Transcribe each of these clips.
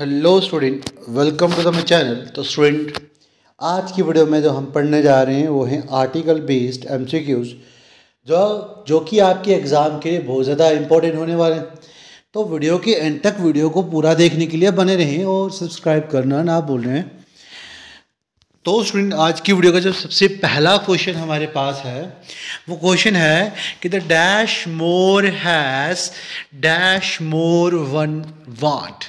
hello student welcome to the my channel तो student आज की वीडियो में जो हम पढ़ने जा रहे हैं वो हैं आर्टिकल बेस्ड एम जो जो कि आपके एग्ज़ाम के लिए बहुत ज़्यादा इंपॉर्टेंट होने वाले हैं तो वीडियो के एंड तक वीडियो को पूरा देखने के लिए बने रहें और सब्सक्राइब करना ना भूल रहे हैं तो स्टूडेंट आज की वीडियो का जो सबसे पहला क्वेश्चन हमारे पास है वो क्वेश्चन है कि the dash more has dash more one what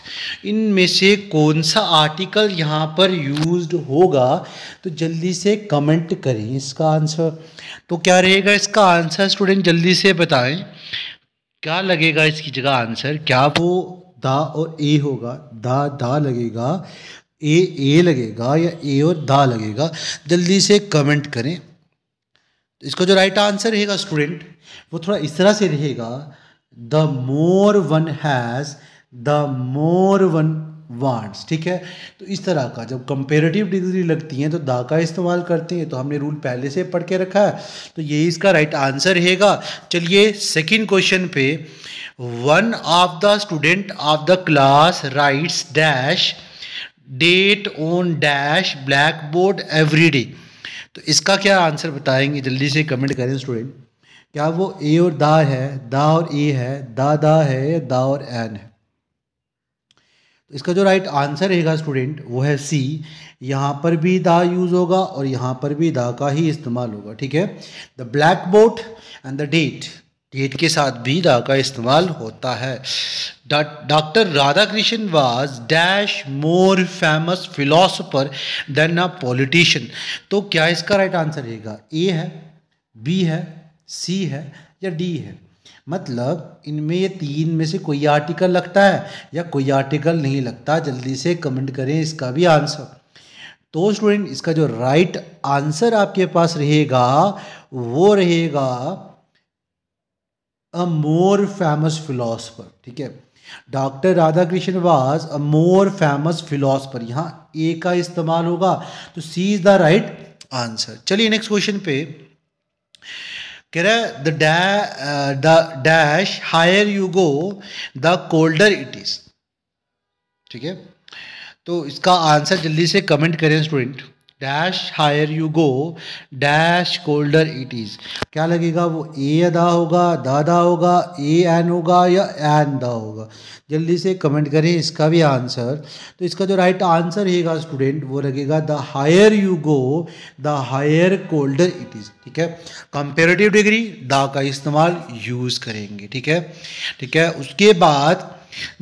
इनमें से कौन सा आर्टिकल यहाँ पर यूज्ड होगा तो जल्दी से कमेंट करें इसका आंसर तो क्या रहेगा इसका आंसर स्टूडेंट जल्दी से बताएं क्या लगेगा इसकी जगह आंसर क्या वो दा और ए होगा दा दा लगेगा ए ए लगेगा या ए और दा लगेगा जल्दी से कमेंट करें तो इसका जो राइट आंसर रहेगा स्टूडेंट वो थोड़ा इस तरह से रहेगा the more one has the more one wants ठीक है तो इस तरह का जब कंपेरेटिव डिग्री लगती है तो दा का इस्तेमाल करते हैं तो हमने रूल पहले से पढ़ के रखा है तो यही इसका राइट आंसर रहेगा चलिए सेकंड क्वेश्चन पे one of the student of the class writes dash date on dash blackboard every day तो इसका क्या आंसर बताएंगे जल्दी से कमेंट करें स्टूडेंट क्या वो ए और दा है दा और ए है दा दा है या दा और एन है तो इसका जो राइट आंसर रहेगा स्टूडेंट वो है सी यहाँ पर भी दा यूज़ होगा और यहाँ पर भी दा का ही इस्तेमाल होगा ठीक है the blackboard and the date date के साथ भी दा का इस्तेमाल होता है doctor Radha Krishna was dash more famous philosopher than a politician तो क्या इसका राइट आंसर रहेगा ए है बी है सी है या डी है मतलब इनमें ये तीन में से कोई आर्टिकल लगता है या कोई आर्टिकल नहीं लगता जल्दी से कमेंट करें इसका भी आंसर तो स्टूडेंट इसका जो राइट आंसर आपके पास रहेगा वो रहेगा अ मोर फेमस फिलोसफर ठीक है doctor Radha Krishna was a more famous philosopher यहाँ ए का इस्तेमाल होगा तो C is the right answer चलिए नेक्स्ट क्वेश्चन पे कह रहा है the the dash higher you go the colder it is ठीक है तो इसका आंसर जल्दी से कमेंट करें student dash higher you go dash colder it is क्या लगेगा वो ए अदा होगा दादा होगा ए एन होगा या एन द होगा जल्दी से कमेंट करें इसका भी आंसर तो इसका जो राइट आंसर रहेगा स्टूडेंट वो लगेगा the higher you go the higher colder it is ठीक है कंपेरेटिव डिग्री दा का इस्तेमाल यूज़ करेंगे ठीक है ठीक है उसके बाद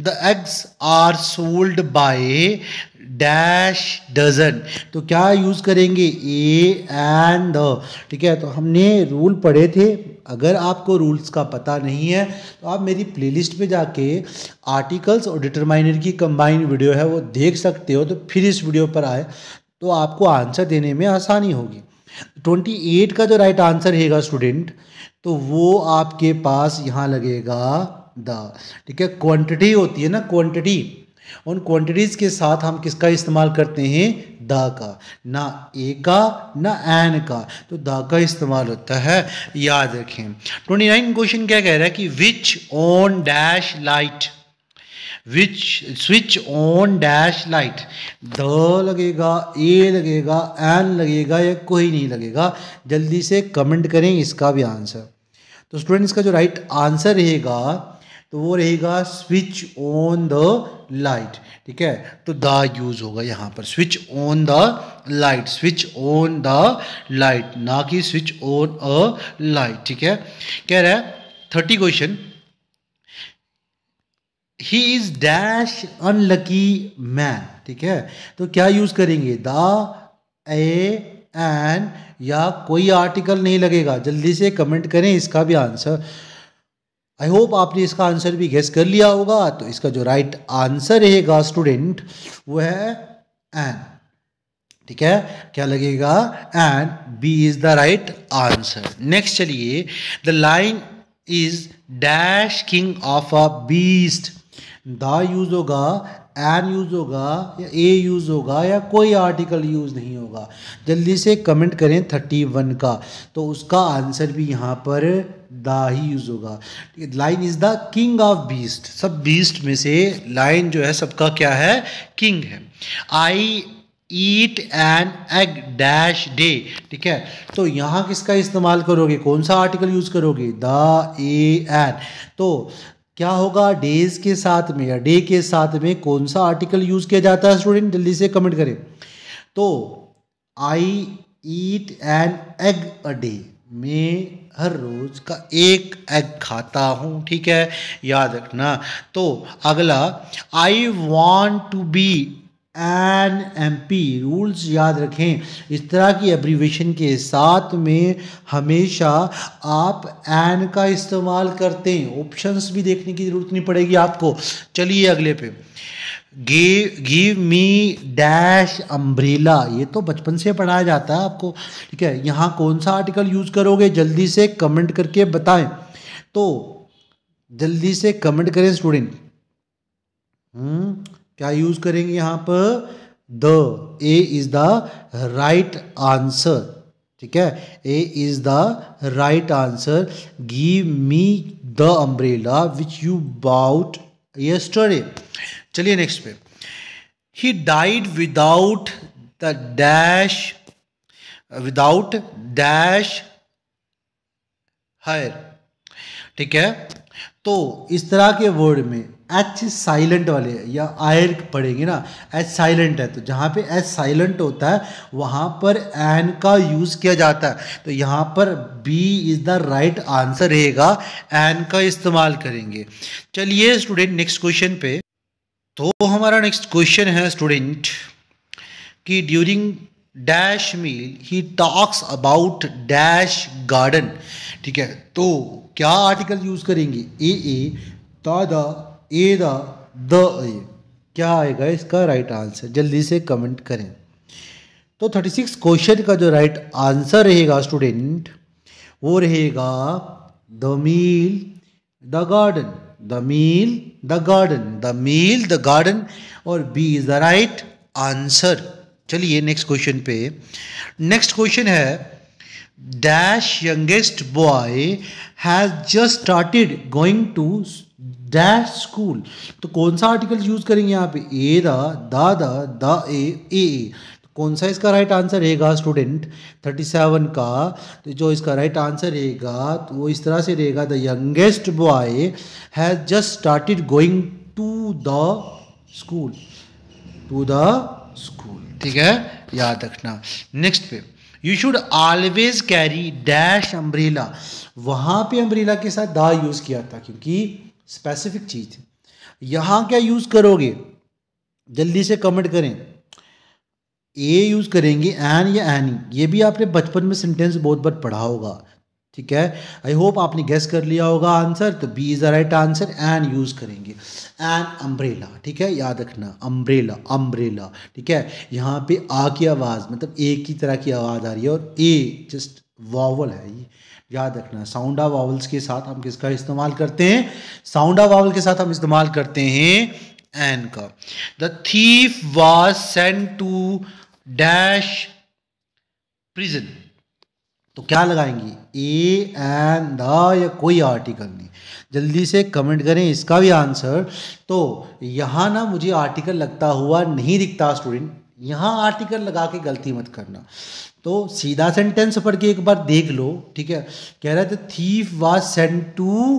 the eggs are sold by dash dozen तो क्या यूज़ करेंगे ए एंड द ठीक है तो हमने रूल पढ़े थे अगर आपको रूल्स का पता नहीं है तो आप मेरी प्लेलिस्ट पे जाके आर्टिकल्स और डिटरमाइनर की कंबाइंड वीडियो है वो देख सकते हो तो फिर इस वीडियो पर आए तो आपको आंसर देने में आसानी होगी 28 का जो राइट आंसर रहेगा स्टूडेंट तो वो आपके पास यहाँ लगेगा द ठीक है क्वांटिटी होती है ना क्वांटिटी उन क्वांटिटीज़ के साथ हम किसका इस्तेमाल करते हैं दा का ना ए का ना एन का तो दा का इस्तेमाल होता है याद रखें ट्वेंटी नाइन क्वेश्चन क्या कह रहा है कि which on dash light which switch on dash light the लगेगा ए लगेगा एन लगेगा या कोई नहीं लगेगा जल्दी से कमेंट करें इसका भी आंसर तो स्टूडेंट्स का जो राइट आंसर रहेगा तो वो रहेगा स्विच ऑन द लाइट ठीक है तो द यूज़ होगा यहाँ पर switch on the light switch on the light ना कि स्विच ऑन अ लाइट ठीक है कह रहा है thirty question he is dash unlucky man ठीक है तो क्या यूज़ करेंगे द ए एन या कोई आर्टिकल नहीं लगेगा जल्दी से कमेंट करें इसका भी आंसर आई होप आपने इसका आंसर भी गेस कर लिया होगा तो इसका जो राइट right आंसर रहेगा स्टूडेंट वो है एन ठीक है क्या लगेगा and B is the right answer next चलिए the lion is dash king of a beast the use होगा एन यूज होगा या ए यूज होगा या कोई आर्टिकल यूज नहीं होगा जल्दी से कमेंट करें थर्टी वन का तो उसका आंसर भी यहाँ पर दाही यूज होगा lion is the king of beast सब बीस्ट में से लाइन जो है सबका क्या है किंग है I eat an egg dash day ठीक है तो यहाँ किसका इस्तेमाल करोगे कौन सा आर्टिकल यूज करोगे द ए एन तो क्या होगा डेज के साथ में या डे के साथ में कौन सा आर्टिकल यूज किया जाता है स्टूडेंट जल्दी से कमेंट करें तो I eat an egg a day में हर रोज़ का एक एग खाता हूँ ठीक है याद रखना तो अगला I want to be an M P rules याद रखें इस तरह की एब्रीवेशन के साथ में हमेशा आप एन का इस्तेमाल करते हैं ऑप्शंस भी देखने की ज़रूरत नहीं पड़ेगी आपको चलिए अगले पे give give me dash umbrella ये तो बचपन से पढ़ाया जाता है आपको ठीक है यहाँ कौन सा आर्टिकल यूज़ करोगे जल्दी से कमेंट करके बताएं तो जल्दी से कमेंट करें स्टूडेंट क्या यूज़ करेंगे यहां पर the A is the right answer ठीक है A is the right answer give me the umbrella which you bought yesterday चलिए नेक्स्ट पे he died without the dash without dash heir ठीक है तो इस तरह के वर्ड में एच साइलेंट वाले या आयर पढ़ेंगे ना एच साइलेंट है तो जहाँ पे एच साइलेंट होता है वहाँ पर एन का यूज़ किया जाता है तो यहाँ पर B is the right answer रहेगा एन का इस्तेमाल करेंगे चलिए स्टूडेंट नेक्स्ट क्वेश्चन पे तो हमारा नेक्स्ट क्वेश्चन है स्टूडेंट कि during dash meal he talks about dash garden ठीक है तो क्या आर्टिकल यूज़ करेंगे ए ए दादा ए द द ए क्या आएगा इसका राइट आंसर जल्दी से कमेंट करें तो 36 क्वेश्चन का जो राइट आंसर रहेगा स्टूडेंट वो रहेगा the meal the garden the meal the garden the meal the garden और B is the right answer चलिए नेक्स्ट क्वेश्चन पे नेक्स्ट क्वेश्चन है dash youngest boy has just started going to dash school तो कौन सा article use करेंगे यहाँ पे ए द दा द ए ए तो कौन सा इसका राइट आंसर रहेगा स्टूडेंट थर्टी सेवन का तो जो इसका राइट आंसर रहेगा तो वो इस तरह से रहेगा the youngest boy has just started going to the school to the school ठीक है याद रखना नेक्स्ट पे you should always carry dash umbrella वहाँ पे अम्ब्रेला के साथ दा यूज़ किया था क्योंकि स्पेसिफिक चीज़ थी यहाँ क्या यूज़ करोगे जल्दी से कमेंट करें ए यूज़ करेंगे एन या एनी ये भी आपने बचपन में सेंटेंस बहुत बार पढ़ा होगा ठीक है आई होप आपने गेस कर लिया होगा आंसर तो B is the right answer an use करेंगे एन अम्ब्रेला ठीक है याद रखना अम्ब्रेला अम्ब्रेला ठीक है यहाँ पे आ की आवाज़ मतलब ए की तरह की आवाज़ आ रही है और ए जस्ट वॉवल है ये याद रखना साउंडा वावल्स के साथ हम किसका इस्तेमाल करते हैं साउंडा वावल के साथ हम इस्तेमाल करते हैं एन का the thief was sent to dash prison तो क्या लगाएंगी ए एन द या कोई आर्टिकल नहीं जल्दी से कमेंट करें इसका भी आंसर तो यहां ना मुझे आर्टिकल लगता हुआ नहीं दिखता स्टूडेंट यहाँ आर्टिकल लगा के गलती मत करना तो सीधा सेंटेंस पढ़ के एक बार देख लो ठीक है कह रहे थे thief was sent to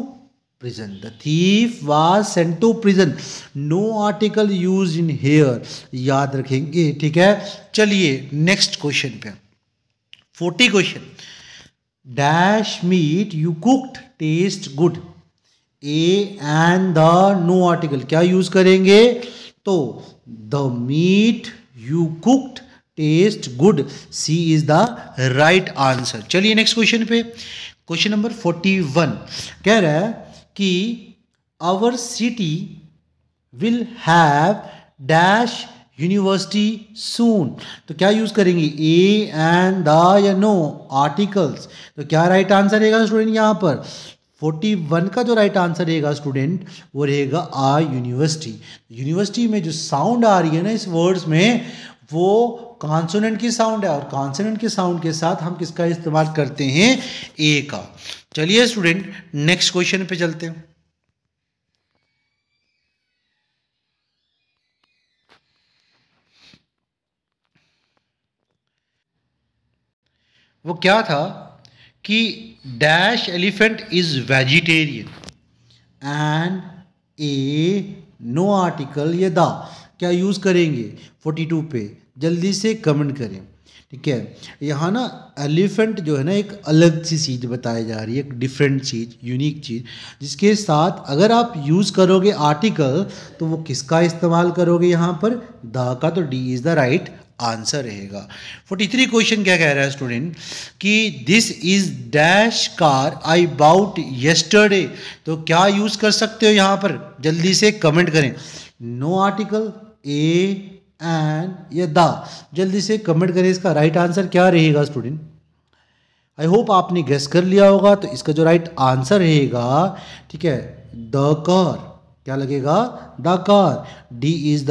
prison the thief was sent to prison no article use in here याद रखेंगे ठीक है चलिए नेक्स्ट क्वेश्चन पे forty question dash meat you cooked taste good A and the no article क्या use करेंगे तो the meat you cooked taste good C is the right answer चलिए नेक्स्ट क्वेश्चन पे क्वेश्चन नंबर फोर्टी वन कह रहा है कि our city will have dash university soon तो क्या यूज करेंगे ए एंड द या नो आर्टिकल्स तो क्या राइट आंसर रहेगा स्टूडेंट यहाँ पर फोर्टी वन का जो राइट आंसर रहेगा स्टूडेंट वो रहेगा आ यूनिवर्सिटी यूनिवर्सिटी में जो साउंड आ रही है ना इस वर्ड्स में वो कॉन्सोनेंट की साउंड है और कॉन्सोनेंट के साउंड के साथ हम किसका इस्तेमाल करते हैं ए का चलिए स्टूडेंट नेक्स्ट क्वेश्चन पे चलते हैं वो क्या था कि dash elephant is vegetarian and A no article ये दा क्या यूज़ करेंगे 42 पे जल्दी से कमेंट करें ठीक है यहाँ ना एलिफेंट जो है ना एक अलग सी चीज़ बताई जा रही है एक डिफरेंट चीज़ यूनिक चीज़ जिसके साथ अगर आप यूज़ करोगे आर्टिकल तो वो किसका इस्तेमाल करोगे यहाँ पर दा का तो D is the right answer रहेगा 43 क्वेश्चन क्या कह रहा है स्टूडेंट कि this is dash car I bought yesterday तो क्या यूज कर सकते हो यहां पर जल्दी से कमेंट करें नो आर्टिकल ए एंड या द जल्दी से कमेंट करें इसका राइट आंसर क्या रहेगा स्टूडेंट आई होप आपने गेस कर लिया होगा तो इसका जो राइट आंसर रहेगा ठीक है द कार क्या लगेगा the car D is the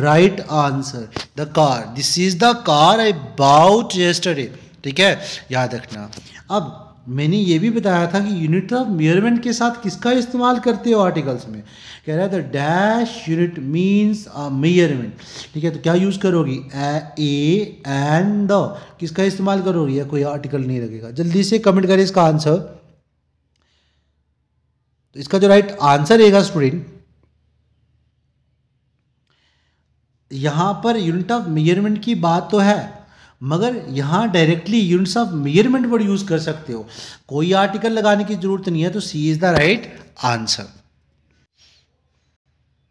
right answer the car this is the car I bought yesterday ठीक है याद रखना अब मैंने ये भी बताया था कि यूनिट ऑफ मेयरमेंट के साथ किसका इस्तेमाल करते हो आर्टिकल्स में कह रहा है the dash unit means measurement ठीक है तो क्या यूज़ करोगी ए एंड द किसका इस्तेमाल करोगी या कोई आर्टिकल नहीं लगेगा जल्दी से कमेंट करें इसका आंसर इसका जो राइट आंसर रहेगा स्टूडेंट यहां पर यूनिट ऑफ मेजरमेंट की बात तो है मगर यहां directly units of measurement word use कर सकते हो कोई आर्टिकल लगाने की जरूरत नहीं है तो C is the right answer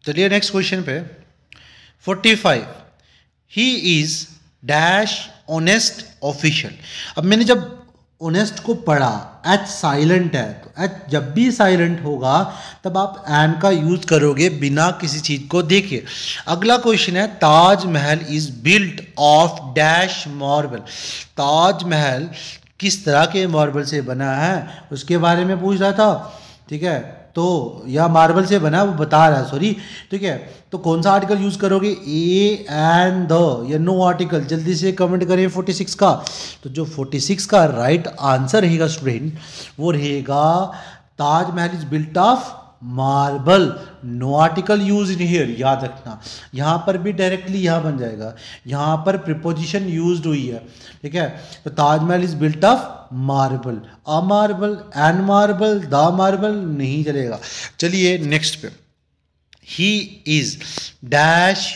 चलिए नेक्स्ट क्वेश्चन पे 45 he is dash honest official अब मैंने जब ओनेस्ट को पढ़ा एच साइलेंट है तो एच जब भी साइलेंट होगा तब आप एन का यूज करोगे बिना किसी चीज को देखे अगला क्वेश्चन है Taj Mahal is built of dash marble Taj Mahal किस तरह के मार्बल से बना है उसके बारे में पूछ रहा था ठीक है तो यह मार्बल से बना वो बता रहा है सॉरी ठीक है तो कौन सा आर्टिकल यूज़ करोगे ए एंड द या नो आर्टिकल जल्दी से कमेंट करें 46 का तो जो 46 का राइट आंसर रहेगा स्टूडेंट वो रहेगा Taj Mahal is built of marble no article use in here याद रखना यहाँ पर भी डायरेक्टली यह बन जाएगा यहाँ पर प्रिपोजिशन यूज हुई है ठीक है तो Taj Mahal is built of marble a marble an marble the marble नहीं चलेगा चलिए नेक्स्ट पे ही इज डैश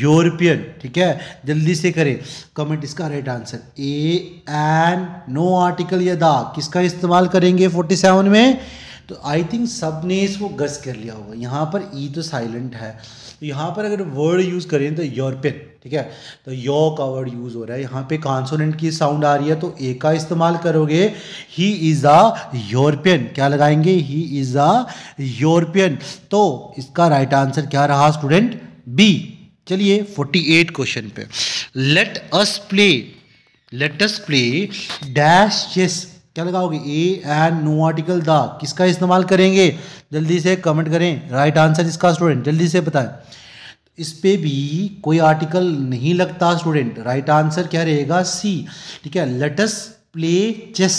यूरोपियन ठीक है जल्दी से करें कमेंट इसका right answer a an no article या द किसका इस्तेमाल करेंगे 47 में तो आई थिंक सब ने इसको गस कर लिया होगा यहाँ पर ई e तो साइलेंट है तो यहाँ पर अगर वर्ड यूज़ करें तो यूरोपियन ठीक है तो यो का वर्ड यूज़ हो रहा है यहाँ पे कॉन्सोनेंट की साउंड आ रही है तो ए का इस्तेमाल करोगे ही इज़ अ यूरोपियन क्या लगाएंगे ही इज़ अ यूरोपियन तो इसका राइट right आंसर क्या रहा स्टूडेंट बी चलिए 48 क्वेश्चन पे let us play let us play dash chess क्या लगाओगे a and no article the किसका इस्तेमाल करेंगे जल्दी से कमेंट करें राइट आंसर इसका स्टूडेंट जल्दी से बताएं इस पे भी कोई आर्टिकल नहीं लगता स्टूडेंट राइट आंसर क्या रहेगा सी ठीक है let's play chess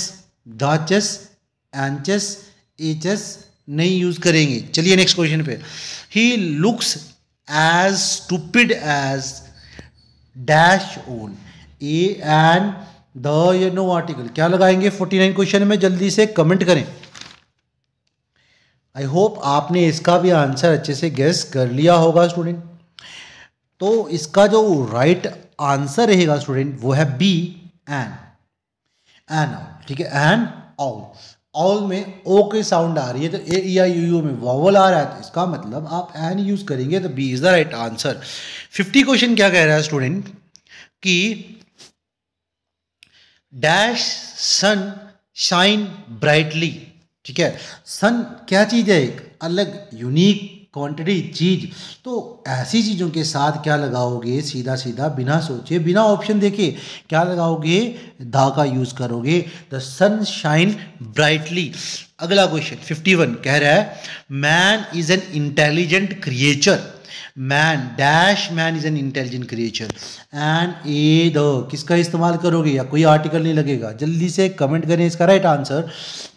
the chess and chess a chess नहीं यूज़ करेंगे चलिए नेक्स्ट क्वेश्चन पे he looks as stupid as dash owl a and the ये नो आर्टिकल क्या लगाएंगे फोर्टी नाइन क्वेश्चन में जल्दी से कमेंट करें आई होप आपने इसका भी आंसर अच्छे से गेस कर लिया होगा स्टूडेंट तो इसका जो राइट आंसर रहेगा स्टूडेंट वो है बी एन एन ऑल ठीक है एन ऑल ऑल में ओ के साउंड आ रही है तो A E I U U में वॉवल आ रहा है तो इसका मतलब आप एन यूज़ करेंगे तो B is the right answer fifty question क्या कह रहा है स्टूडेंट कि डैश सन शाइन ब्राइटली ठीक है सन क्या चीज़ है एक अलग यूनिक क्वांटिटी चीज तो ऐसी चीज़ों के साथ क्या लगाओगे सीधा सीधा बिना सोचे बिना ऑप्शन देखे क्या लगाओगे दा का यूज़ करोगे द सन शाइन ब्राइटली अगला क्वेश्चन 51 कह रहा है man is an intelligent creature man dash man is an intelligent creature and a the किसका इस्तेमाल करोगे या कोई आर्टिकल नहीं लगेगा जल्दी से कमेंट करें इसका राइट आंसर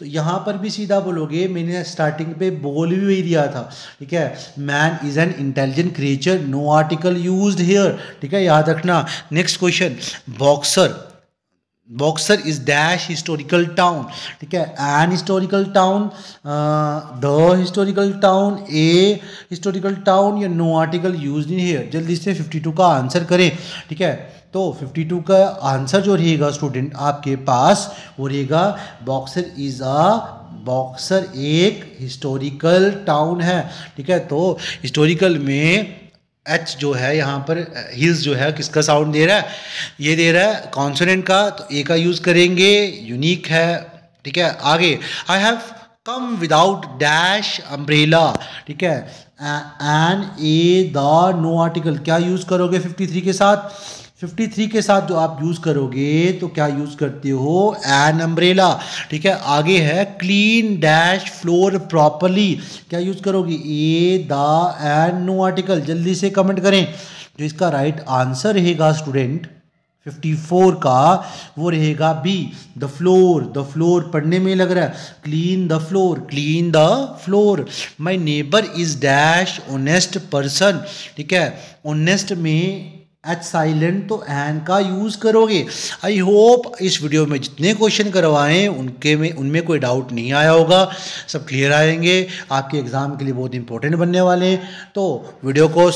तो यहाँ पर भी सीधा बोलोगे मैंने स्टार्टिंग पे बोल भी वही दिया था ठीक है man is an intelligent creature no article use here ठीक है याद रखना next question boxer boxer is dash historical town ठीक है an historical town the historical town a historical town या no article use in here जल्दी से 52 का आंसर करें ठीक है तो 52 का आंसर जो रहेगा स्टूडेंट आपके पास वो रहेगा बॉक्सर इज़ अ बॉक्सर एक हिस्टोरिकल टाउन है ठीक है तो हिस्टोरिकल में एच जो है यहाँ पर हिज जो है किसका साउंड दे रहा है ये दे रहा है कॉन्सोनेंट का तो ए का यूज़ करेंगे यूनिक है ठीक है आगे I have come without dash umbrella ठीक है an a the no article क्या यूज़ करोगे 53 के साथ 53 के साथ जो आप यूज़ करोगे तो क्या यूज़ करते हो एन अम्ब्रेला ठीक है आगे है क्लीन डैश फ्लोर प्रॉपरली क्या यूज़ करोगे a the an no article जल्दी से कमेंट करें जो इसका राइट आंसर रहेगा स्टूडेंट 54 का वो रहेगा B the floor the floor पढ़ने में लग रहा है clean the floor clean the floor my neighbour is dash honest person ठीक है ओनेस्ट में एच साइलेंट तो एन का यूज़ करोगे आई होप इस वीडियो में जितने क्वेश्चन करवाएं उनके में उनमें कोई डाउट नहीं आया होगा सब क्लियर आएंगे आपके एग्ज़ाम के लिए बहुत इंपॉर्टेंट बनने वाले हैं तो वीडियो को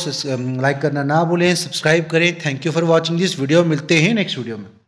लाइक करना ना भूलें सब्सक्राइब करें thank you for watching this video मिलते हैं नेक्स्ट वीडियो में